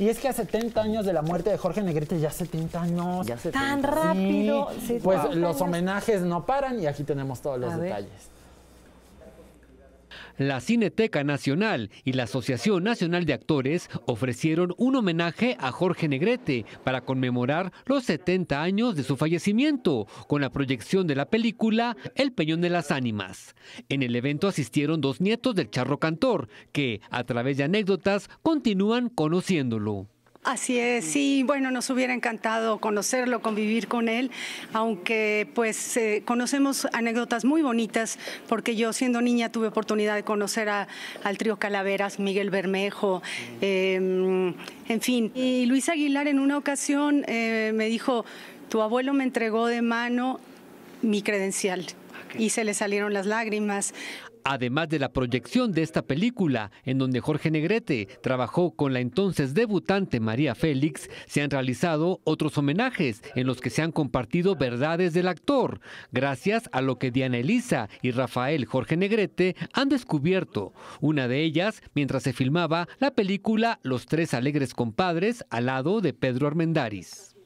Y es que a 70 años de la muerte de Jorge Negrete, ya 70 años. Ya Tan rápido. pues los homenajes no paran y aquí tenemos todos los detalles. La Cineteca Nacional y la Asociación Nacional de Actores ofrecieron un homenaje a Jorge Negrete para conmemorar los 70 años de su fallecimiento con la proyección de la película El Peñón de las Ánimas. En el evento asistieron dos nietos del charro cantor que, a través de anécdotas, continúan conociéndolo. Así es, sí, bueno, nos hubiera encantado conocerlo, convivir con él, aunque pues eh, conocemos anécdotas muy bonitas, porque yo siendo niña tuve oportunidad de conocer a, al trío Calaveras, Miguel Bermejo, em, en fin. Y Luis Aguilar en una ocasión eh, me dijo, tu abuelo me entregó de mano mi credencial ah, y se le salieron las lágrimas. Además de la proyección de esta película, en donde Jorge Negrete trabajó con la entonces debutante María Félix, se han realizado otros homenajes en los que se han compartido verdades del actor, gracias a lo que Diana Elisa y Rafael Jorge Negrete han descubierto. Una de ellas, mientras se filmaba la película Los Tres Alegres Compadres, al lado de Pedro Armendáriz.